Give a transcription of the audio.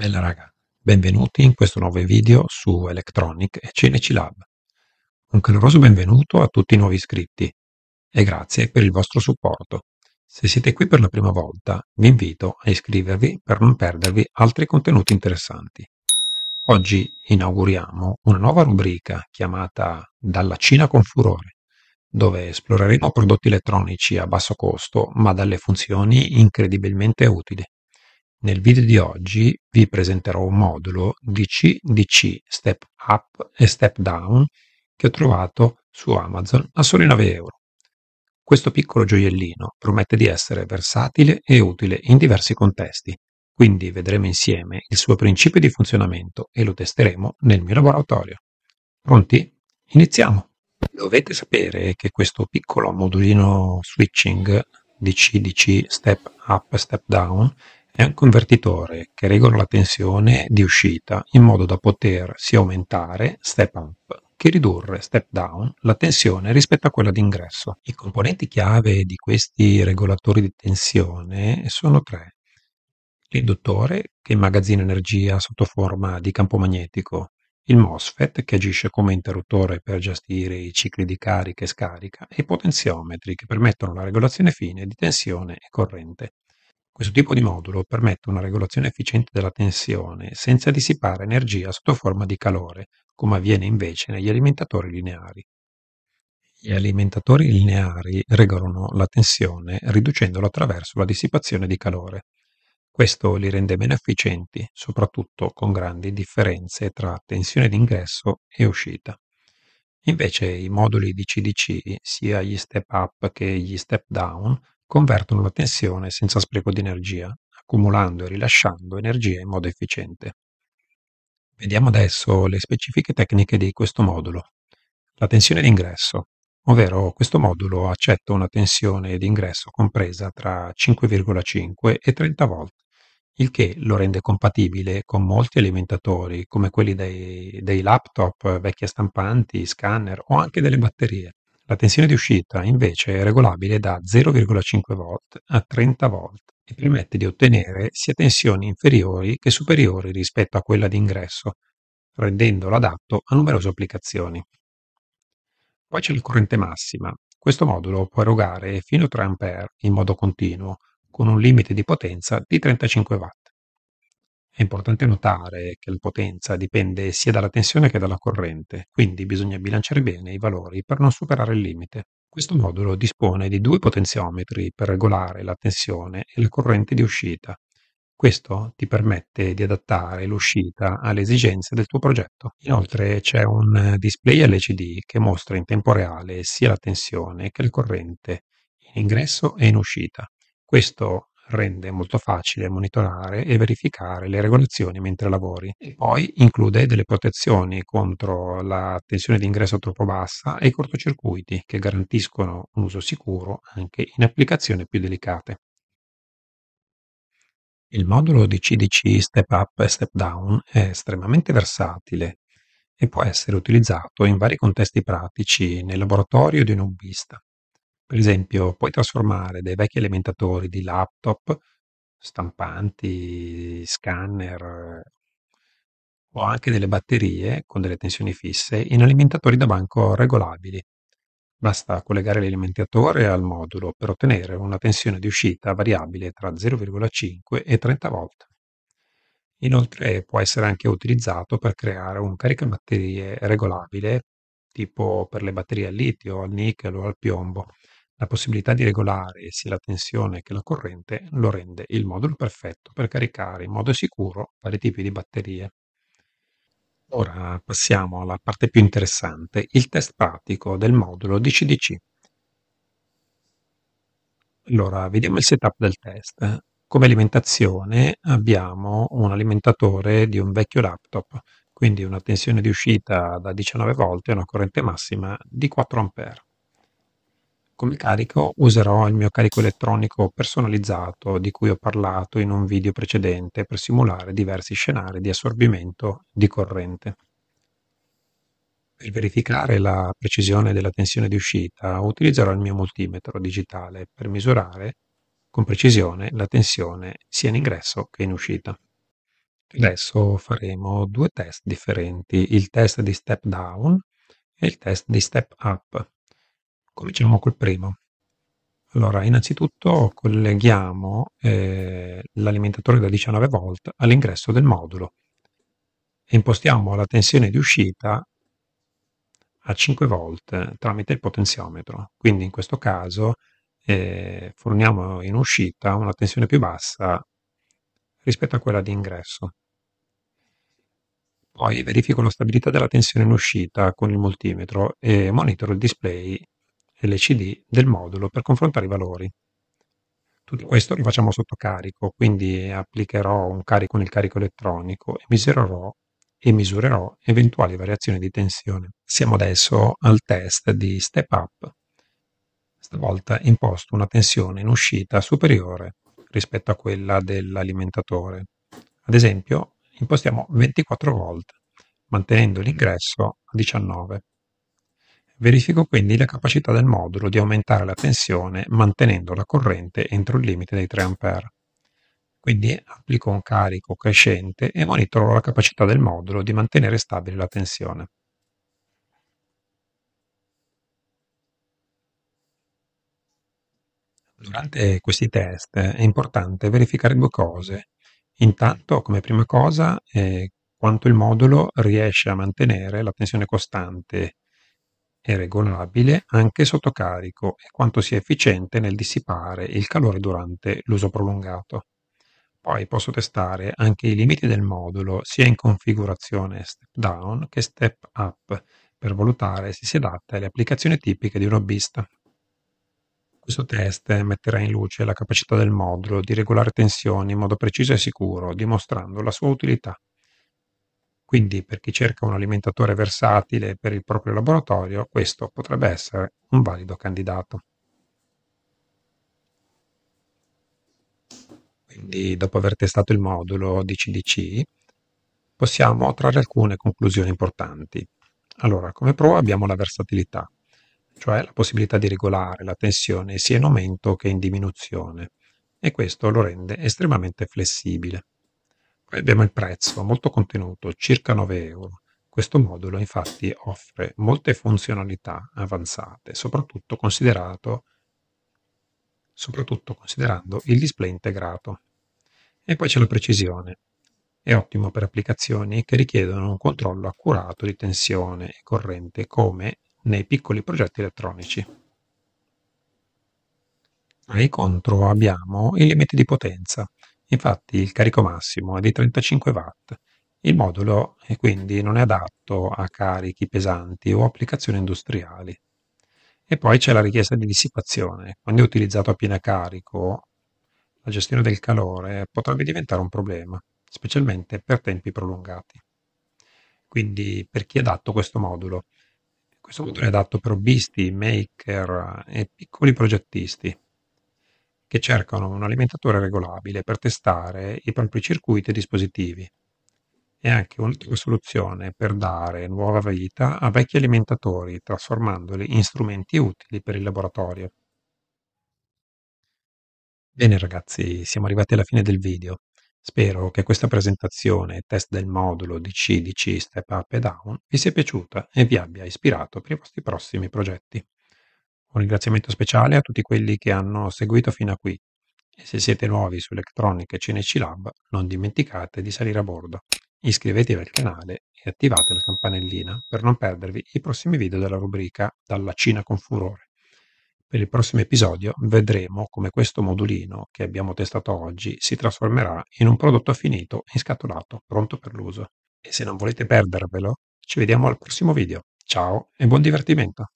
Bella raga, benvenuti in questo nuovo video su Electronic e Cineci Lab. Un caloroso benvenuto a tutti i nuovi iscritti e grazie per il vostro supporto. Se siete qui per la prima volta, vi invito a iscrivervi per non perdervi altri contenuti interessanti. Oggi inauguriamo una nuova rubrica chiamata Dalla Cina con furore, dove esploreremo prodotti elettronici a basso costo ma dalle funzioni incredibilmente utili. Nel video di oggi vi presenterò un modulo DCDC Step Up e Step Down che ho trovato su Amazon a soli 9 euro. Questo piccolo gioiellino promette di essere versatile e utile in diversi contesti, quindi vedremo insieme il suo principio di funzionamento e lo testeremo nel mio laboratorio. Pronti? Iniziamo! Dovete sapere che questo piccolo modulino switching DCDC Step Up e Step Down è un convertitore che regola la tensione di uscita in modo da poter sia aumentare step up che ridurre step down la tensione rispetto a quella d'ingresso. I componenti chiave di questi regolatori di tensione sono tre. L'induttore che immagazzina energia sotto forma di campo magnetico, il MOSFET che agisce come interruttore per gestire i cicli di carica e scarica e i potenziometri che permettono la regolazione fine di tensione e corrente. Questo tipo di modulo permette una regolazione efficiente della tensione senza dissipare energia sotto forma di calore, come avviene invece negli alimentatori lineari. Gli alimentatori lineari regolano la tensione riducendola attraverso la dissipazione di calore. Questo li rende meno efficienti, soprattutto con grandi differenze tra tensione d'ingresso e uscita. Invece i moduli di CDC, sia gli step up che gli step down, convertono la tensione senza spreco di energia, accumulando e rilasciando energia in modo efficiente. Vediamo adesso le specifiche tecniche di questo modulo. La tensione d'ingresso, ovvero questo modulo accetta una tensione d'ingresso compresa tra 5,5 e 30 V, il che lo rende compatibile con molti alimentatori come quelli dei, dei laptop, vecchie stampanti, scanner o anche delle batterie. La tensione di uscita invece è regolabile da 0,5 V a 30 V e permette di ottenere sia tensioni inferiori che superiori rispetto a quella di ingresso, rendendolo adatto a numerose applicazioni. Poi c'è il corrente massima. Questo modulo può erogare fino a 3 A in modo continuo, con un limite di potenza di 35 W. È importante notare che la potenza dipende sia dalla tensione che dalla corrente, quindi bisogna bilanciare bene i valori per non superare il limite. Questo modulo dispone di due potenziometri per regolare la tensione e la corrente di uscita. Questo ti permette di adattare l'uscita alle esigenze del tuo progetto. Inoltre c'è un display LCD che mostra in tempo reale sia la tensione che la corrente in ingresso e in uscita. Questo rende molto facile monitorare e verificare le regolazioni mentre lavori e poi include delle protezioni contro la tensione di ingresso troppo bassa e i cortocircuiti che garantiscono un uso sicuro anche in applicazioni più delicate. Il modulo di CDC Step Up e Step Down è estremamente versatile e può essere utilizzato in vari contesti pratici nel laboratorio di un hobbista per esempio, puoi trasformare dei vecchi alimentatori di laptop, stampanti, scanner o anche delle batterie con delle tensioni fisse in alimentatori da banco regolabili. Basta collegare l'alimentatore al modulo per ottenere una tensione di uscita variabile tra 0,5 e 30 volt. Inoltre può essere anche utilizzato per creare un caricabatterie regolabile, tipo per le batterie al litio, al nickel o al piombo. La possibilità di regolare sia la tensione che la corrente lo rende il modulo perfetto per caricare in modo sicuro vari tipi di batterie. Ora passiamo alla parte più interessante, il test pratico del modulo DCDC. Allora, vediamo il setup del test. Come alimentazione abbiamo un alimentatore di un vecchio laptop, quindi una tensione di uscita da 19 volt e una corrente massima di 4 ampere. Come carico userò il mio carico elettronico personalizzato di cui ho parlato in un video precedente per simulare diversi scenari di assorbimento di corrente. Per verificare la precisione della tensione di uscita utilizzerò il mio multimetro digitale per misurare con precisione la tensione sia in ingresso che in uscita. Adesso faremo due test differenti, il test di step down e il test di step up. Cominciamo col primo. Allora, innanzitutto colleghiamo eh, l'alimentatore da 19 volt all'ingresso del modulo e impostiamo la tensione di uscita a 5 volt tramite il potenziometro. Quindi in questo caso eh, forniamo in uscita una tensione più bassa rispetto a quella di ingresso. Poi verifico la stabilità della tensione in uscita con il multimetro e monitoro il display LCD del modulo per confrontare i valori. Tutto questo lo facciamo sotto carico, quindi applicherò un carico nel carico elettronico e misurerò, e misurerò eventuali variazioni di tensione. Siamo adesso al test di step up. Stavolta imposto una tensione in uscita superiore rispetto a quella dell'alimentatore. Ad esempio, impostiamo 24 volt, mantenendo l'ingresso a 19. Verifico quindi la capacità del modulo di aumentare la tensione mantenendo la corrente entro il limite dei 3 A. Quindi applico un carico crescente e monitoro la capacità del modulo di mantenere stabile la tensione. Durante questi test è importante verificare due cose. Intanto, come prima cosa, eh, quanto il modulo riesce a mantenere la tensione costante è regolabile anche sotto carico e quanto sia efficiente nel dissipare il calore durante l'uso prolungato. Poi posso testare anche i limiti del modulo sia in configurazione step down che step up per valutare se si adatta alle applicazioni tipiche di un hobbyista. Questo test metterà in luce la capacità del modulo di regolare tensioni in modo preciso e sicuro, dimostrando la sua utilità. Quindi per chi cerca un alimentatore versatile per il proprio laboratorio, questo potrebbe essere un valido candidato. Quindi dopo aver testato il modulo di CDC, possiamo trarre alcune conclusioni importanti. Allora, come prova abbiamo la versatilità, cioè la possibilità di regolare la tensione sia in aumento che in diminuzione, e questo lo rende estremamente flessibile. Abbiamo il prezzo, molto contenuto, circa 9 euro. Questo modulo infatti offre molte funzionalità avanzate, soprattutto, soprattutto considerando il display integrato. E poi c'è la precisione. È ottimo per applicazioni che richiedono un controllo accurato di tensione e corrente come nei piccoli progetti elettronici. Ai contro abbiamo i limiti di potenza Infatti il carico massimo è di 35 watt. Il modulo quindi non è adatto a carichi pesanti o applicazioni industriali. E poi c'è la richiesta di dissipazione. Quando è utilizzato a pieno carico, la gestione del calore potrebbe diventare un problema, specialmente per tempi prolungati. Quindi per chi è adatto questo modulo? Questo modulo è adatto per hobbisti, maker e piccoli progettisti, che cercano un alimentatore regolabile per testare i propri circuiti e dispositivi. È anche un'ottima soluzione per dare nuova vita a vecchi alimentatori, trasformandoli in strumenti utili per il laboratorio. Bene ragazzi, siamo arrivati alla fine del video. Spero che questa presentazione e test del modulo DCDC Step Up e Down vi sia piaciuta e vi abbia ispirato per i vostri prossimi progetti. Un ringraziamento speciale a tutti quelli che hanno seguito fino a qui e se siete nuovi sull'elettronica Cinecilab non dimenticate di salire a bordo. Iscrivetevi al canale e attivate la campanellina per non perdervi i prossimi video della rubrica Dalla Cina con Furore. Per il prossimo episodio vedremo come questo modulino che abbiamo testato oggi si trasformerà in un prodotto finito e scatolato, pronto per l'uso. E se non volete perdervelo, ci vediamo al prossimo video. Ciao e buon divertimento!